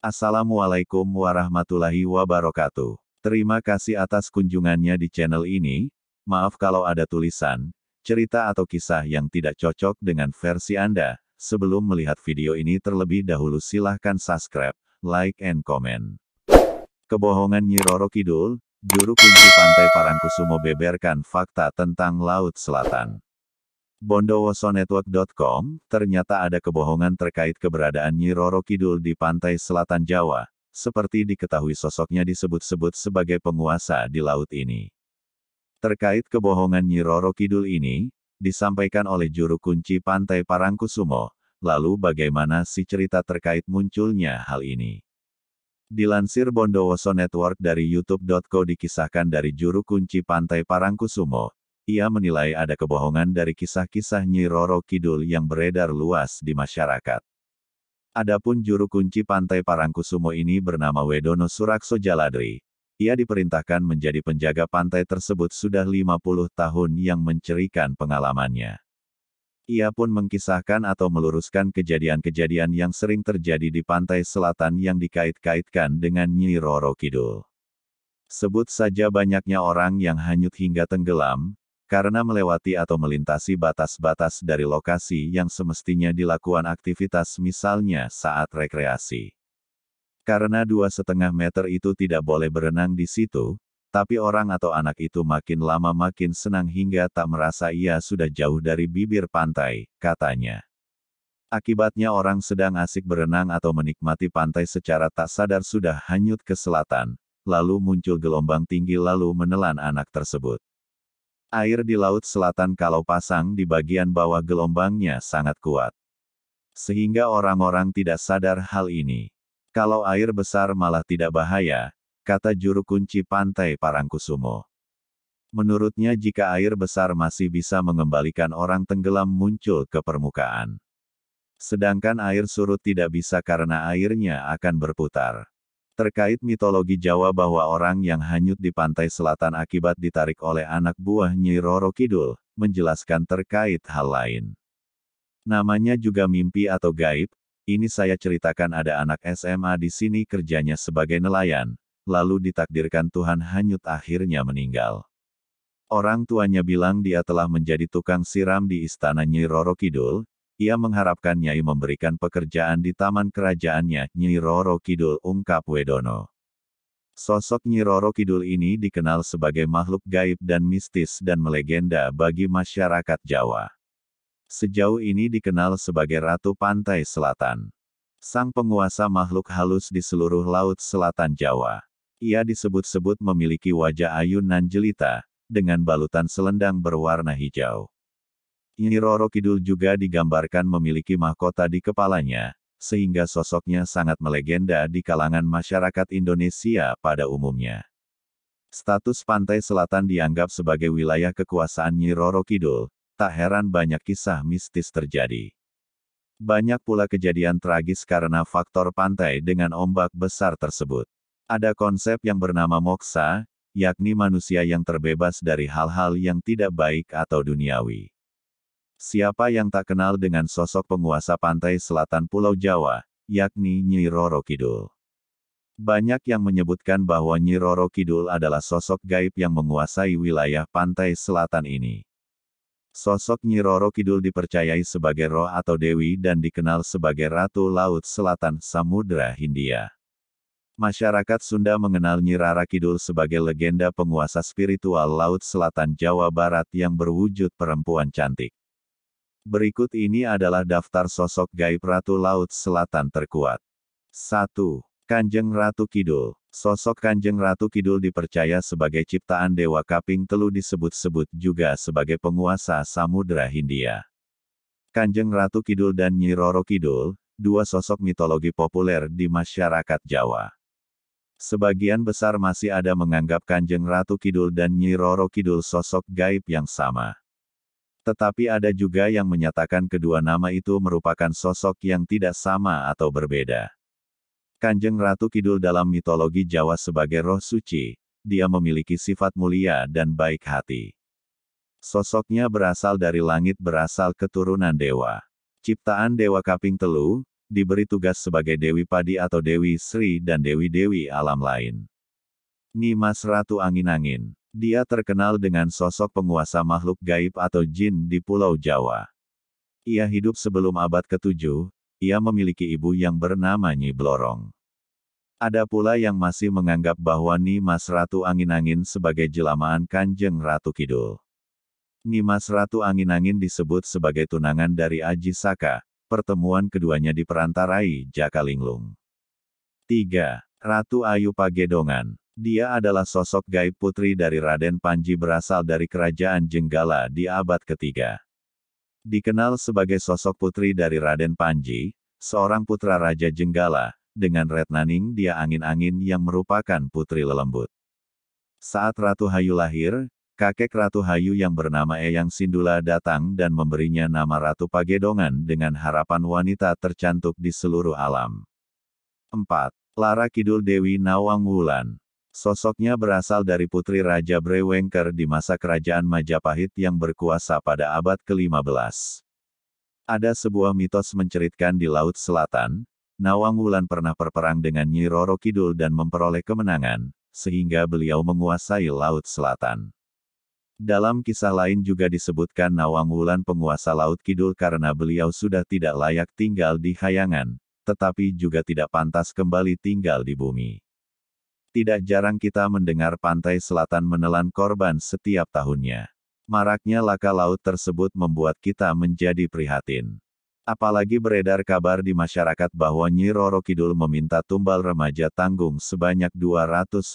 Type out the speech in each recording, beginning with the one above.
Assalamualaikum warahmatullahi wabarakatuh. Terima kasih atas kunjungannya di channel ini. Maaf kalau ada tulisan, cerita atau kisah yang tidak cocok dengan versi Anda. Sebelum melihat video ini terlebih dahulu silahkan subscribe, like and comment. Kebohongan Nyi Roro Kidul, juru kunci pantai Parangkusumo beberkan fakta tentang Laut Selatan. Bondowoso.network.com, ternyata ada kebohongan terkait keberadaan Nyi Roro Kidul di pantai selatan Jawa, seperti diketahui sosoknya disebut-sebut sebagai penguasa di laut ini. Terkait kebohongan Nyi Roro Kidul ini, disampaikan oleh juru kunci pantai Parangkusumo, lalu bagaimana si cerita terkait munculnya hal ini? Dilansir Bondowoso Network dari youtube.co dikisahkan dari juru kunci pantai Parangkusumo, ia menilai ada kebohongan dari kisah-kisah Nyi Roro Kidul yang beredar luas di masyarakat. Adapun juru kunci pantai Parangkusumo ini bernama Wedono Surakso Jaladri. Ia diperintahkan menjadi penjaga pantai tersebut sudah 50 tahun yang mencerikan pengalamannya. Ia pun mengkisahkan atau meluruskan kejadian-kejadian yang sering terjadi di pantai selatan yang dikait-kaitkan dengan Nyi Roro Kidul. Sebut saja banyaknya orang yang hanyut hingga tenggelam, karena melewati atau melintasi batas-batas dari lokasi yang semestinya dilakukan aktivitas misalnya saat rekreasi. Karena dua setengah meter itu tidak boleh berenang di situ, tapi orang atau anak itu makin lama makin senang hingga tak merasa ia sudah jauh dari bibir pantai, katanya. Akibatnya orang sedang asik berenang atau menikmati pantai secara tak sadar sudah hanyut ke selatan, lalu muncul gelombang tinggi lalu menelan anak tersebut. Air di Laut Selatan kalau pasang di bagian bawah gelombangnya sangat kuat. Sehingga orang-orang tidak sadar hal ini. Kalau air besar malah tidak bahaya, kata juru kunci pantai Parangkusumo. Menurutnya jika air besar masih bisa mengembalikan orang tenggelam muncul ke permukaan. Sedangkan air surut tidak bisa karena airnya akan berputar. Terkait mitologi Jawa bahwa orang yang hanyut di pantai selatan akibat ditarik oleh anak buah Nyi Roro Kidul, menjelaskan terkait hal lain. Namanya juga mimpi atau gaib, ini saya ceritakan ada anak SMA di sini kerjanya sebagai nelayan, lalu ditakdirkan Tuhan hanyut akhirnya meninggal. Orang tuanya bilang dia telah menjadi tukang siram di istana Nyi Roro Kidul, ia mengharapkan Nyai memberikan pekerjaan di taman kerajaannya, Nyi Roro Kidul ungkap Wedono. Sosok Nyi Roro Kidul ini dikenal sebagai makhluk gaib dan mistis dan melegenda bagi masyarakat Jawa. Sejauh ini dikenal sebagai Ratu Pantai Selatan. Sang penguasa makhluk halus di seluruh Laut Selatan Jawa. Ia disebut-sebut memiliki wajah ayun nan jelita, dengan balutan selendang berwarna hijau. Nyi Roro Kidul juga digambarkan memiliki mahkota di kepalanya, sehingga sosoknya sangat melegenda di kalangan masyarakat Indonesia pada umumnya. Status pantai selatan dianggap sebagai wilayah kekuasaan Nyi Roro Kidul, tak heran banyak kisah mistis terjadi. Banyak pula kejadian tragis karena faktor pantai dengan ombak besar tersebut. Ada konsep yang bernama moksa, yakni manusia yang terbebas dari hal-hal yang tidak baik atau duniawi. Siapa yang tak kenal dengan sosok penguasa pantai selatan Pulau Jawa, yakni Nyi Roro Kidul. Banyak yang menyebutkan bahwa Nyi Roro Kidul adalah sosok gaib yang menguasai wilayah pantai selatan ini. Sosok Nyi Roro Kidul dipercayai sebagai roh atau dewi dan dikenal sebagai Ratu Laut Selatan Samudra Hindia. Masyarakat Sunda mengenal Nyi Rara Kidul sebagai legenda penguasa spiritual Laut Selatan Jawa Barat yang berwujud perempuan cantik. Berikut ini adalah daftar sosok gaib Ratu Laut Selatan terkuat. 1. Kanjeng Ratu Kidul. Sosok Kanjeng Ratu Kidul dipercaya sebagai ciptaan Dewa Kaping Telu disebut-sebut juga sebagai penguasa Samudra Hindia. Kanjeng Ratu Kidul dan Nyi Roro Kidul, dua sosok mitologi populer di masyarakat Jawa. Sebagian besar masih ada menganggap Kanjeng Ratu Kidul dan Nyi Roro Kidul sosok gaib yang sama. Tetapi ada juga yang menyatakan kedua nama itu merupakan sosok yang tidak sama atau berbeda. Kanjeng Ratu Kidul dalam mitologi Jawa sebagai roh suci, dia memiliki sifat mulia dan baik hati. Sosoknya berasal dari langit berasal keturunan dewa. Ciptaan Dewa Kaping Telu, diberi tugas sebagai Dewi Padi atau Dewi Sri dan Dewi-Dewi alam lain. Nimas Ratu Angin-Angin dia terkenal dengan sosok penguasa makhluk gaib atau jin di Pulau Jawa. Ia hidup sebelum abad ke-7, ia memiliki ibu yang bernama Nyi Blorong. Ada pula yang masih menganggap bahwa Mas Ratu Angin-Angin sebagai jelamaan Kanjeng Ratu Kidul. Mas Ratu Angin-Angin disebut sebagai tunangan dari Aji Saka, pertemuan keduanya diperantarai Jakalinglung. 3. Ratu Ayu Pagedongan dia adalah sosok gaib putri dari Raden Panji berasal dari kerajaan Jenggala di abad ketiga. Dikenal sebagai sosok putri dari Raden Panji, seorang putra Raja Jenggala, dengan Retnaning dia angin-angin yang merupakan putri lelembut. Saat Ratu Hayu lahir, kakek Ratu Hayu yang bernama Eyang Sindula datang dan memberinya nama Ratu Pagedongan dengan harapan wanita tercantik di seluruh alam. 4. Lara Kidul Dewi Nawang Wulan Sosoknya berasal dari putri Raja Brewengker di masa kerajaan Majapahit yang berkuasa pada abad ke-15. Ada sebuah mitos menceritkan di Laut Selatan, Nawang Wulan pernah berperang dengan Nyi Roro Kidul dan memperoleh kemenangan, sehingga beliau menguasai Laut Selatan. Dalam kisah lain juga disebutkan Nawang Wulan penguasa Laut Kidul karena beliau sudah tidak layak tinggal di Hayangan, tetapi juga tidak pantas kembali tinggal di bumi. Tidak jarang kita mendengar pantai selatan menelan korban setiap tahunnya. Maraknya laka laut tersebut membuat kita menjadi prihatin. Apalagi beredar kabar di masyarakat bahwa Nyi Roro Kidul meminta tumbal remaja tanggung sebanyak 250.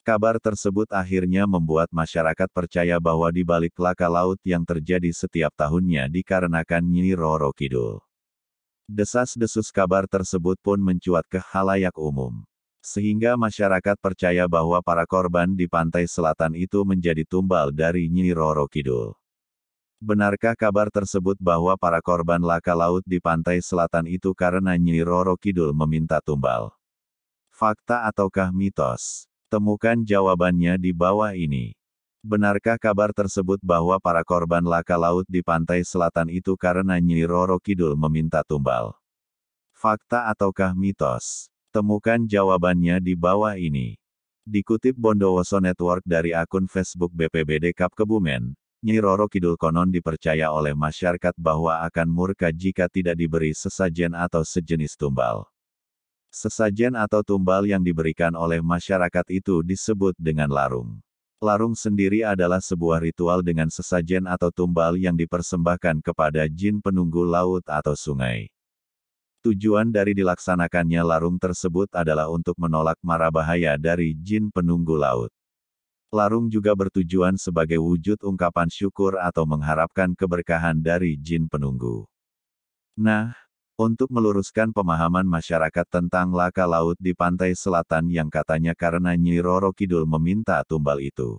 Kabar tersebut akhirnya membuat masyarakat percaya bahwa di balik laka laut yang terjadi setiap tahunnya dikarenakan Nyi Roro Kidul. Desas-desus kabar tersebut pun mencuat ke halayak umum sehingga masyarakat percaya bahwa para korban di pantai selatan itu menjadi tumbal dari Nyi Roro Kidul. Benarkah kabar tersebut bahwa para korban laka laut di pantai selatan itu karena Nyi Roro Kidul meminta tumbal? Fakta ataukah mitos? Temukan jawabannya di bawah ini. Benarkah kabar tersebut bahwa para korban laka laut di pantai selatan itu karena Nyi Roro Kidul meminta tumbal? Fakta ataukah mitos? Temukan jawabannya di bawah ini. Dikutip Bondowoso Network dari akun Facebook BPBD Kapkebumen, Nyi Roro Kidul konon dipercaya oleh masyarakat bahwa akan murka jika tidak diberi sesajen atau sejenis tumbal. Sesajen atau tumbal yang diberikan oleh masyarakat itu disebut dengan larung. Larung sendiri adalah sebuah ritual dengan sesajen atau tumbal yang dipersembahkan kepada jin penunggu laut atau sungai. Tujuan dari dilaksanakannya larung tersebut adalah untuk menolak mara bahaya dari jin penunggu laut. Larung juga bertujuan sebagai wujud ungkapan syukur atau mengharapkan keberkahan dari jin penunggu. Nah, untuk meluruskan pemahaman masyarakat tentang laka laut di pantai selatan yang katanya karena Nyi Roro Kidul meminta tumbal itu.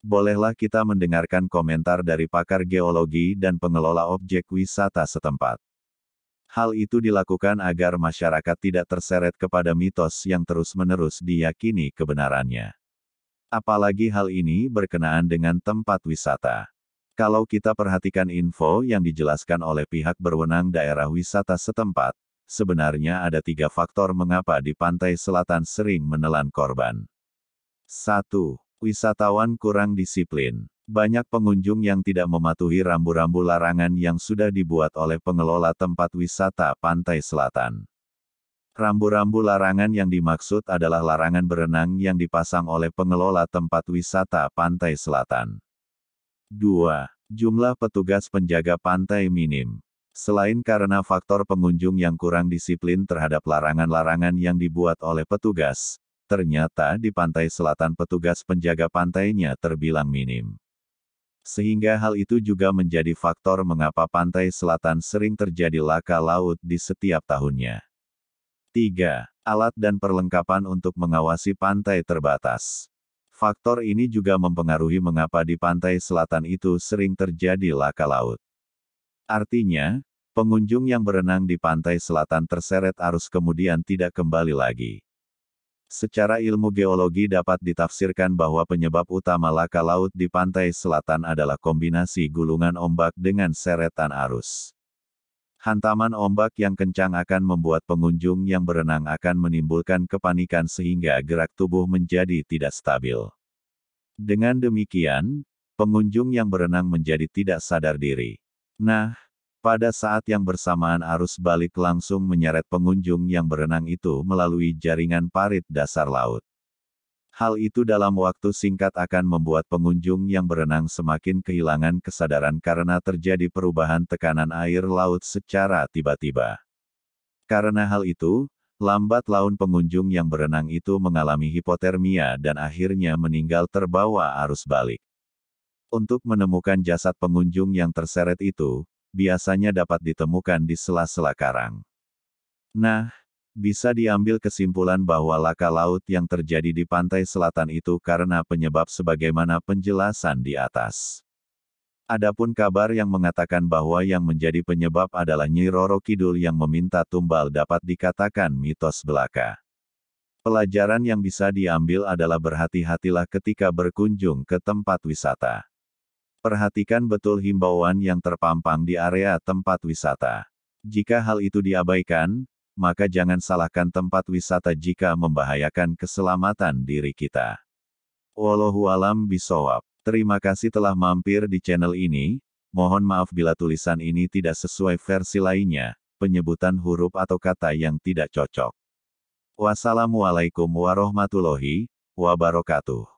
Bolehlah kita mendengarkan komentar dari pakar geologi dan pengelola objek wisata setempat. Hal itu dilakukan agar masyarakat tidak terseret kepada mitos yang terus-menerus diyakini kebenarannya. Apalagi hal ini berkenaan dengan tempat wisata. Kalau kita perhatikan info yang dijelaskan oleh pihak berwenang daerah wisata setempat, sebenarnya ada tiga faktor mengapa di pantai selatan sering menelan korban. 1. Wisatawan kurang disiplin. Banyak pengunjung yang tidak mematuhi rambu-rambu larangan yang sudah dibuat oleh pengelola tempat wisata pantai selatan. Rambu-rambu larangan yang dimaksud adalah larangan berenang yang dipasang oleh pengelola tempat wisata pantai selatan. 2. Jumlah petugas penjaga pantai minim. Selain karena faktor pengunjung yang kurang disiplin terhadap larangan-larangan yang dibuat oleh petugas, ternyata di pantai selatan petugas penjaga pantainya terbilang minim. Sehingga hal itu juga menjadi faktor mengapa pantai selatan sering terjadi laka laut di setiap tahunnya. 3. Alat dan perlengkapan untuk mengawasi pantai terbatas. Faktor ini juga mempengaruhi mengapa di pantai selatan itu sering terjadi laka laut. Artinya, pengunjung yang berenang di pantai selatan terseret arus kemudian tidak kembali lagi. Secara ilmu geologi dapat ditafsirkan bahwa penyebab utama laka laut di pantai selatan adalah kombinasi gulungan ombak dengan seretan arus. Hantaman ombak yang kencang akan membuat pengunjung yang berenang akan menimbulkan kepanikan sehingga gerak tubuh menjadi tidak stabil. Dengan demikian, pengunjung yang berenang menjadi tidak sadar diri. Nah, pada saat yang bersamaan arus balik langsung menyeret pengunjung yang berenang itu melalui jaringan parit dasar laut. Hal itu dalam waktu singkat akan membuat pengunjung yang berenang semakin kehilangan kesadaran karena terjadi perubahan tekanan air laut secara tiba-tiba. Karena hal itu, lambat laun pengunjung yang berenang itu mengalami hipotermia dan akhirnya meninggal terbawa arus balik. Untuk menemukan jasad pengunjung yang terseret itu, biasanya dapat ditemukan di sela-sela karang. Nah, bisa diambil kesimpulan bahwa laka laut yang terjadi di pantai selatan itu karena penyebab sebagaimana penjelasan di atas. Adapun kabar yang mengatakan bahwa yang menjadi penyebab adalah Nyi Roro Kidul yang meminta tumbal dapat dikatakan mitos belaka. Pelajaran yang bisa diambil adalah berhati-hatilah ketika berkunjung ke tempat wisata. Perhatikan betul himbauan yang terpampang di area tempat wisata. Jika hal itu diabaikan, maka jangan salahkan tempat wisata jika membahayakan keselamatan diri kita. Wallahualam bisawab. Terima kasih telah mampir di channel ini. Mohon maaf bila tulisan ini tidak sesuai versi lainnya, penyebutan huruf atau kata yang tidak cocok. Wassalamualaikum warahmatullahi wabarakatuh.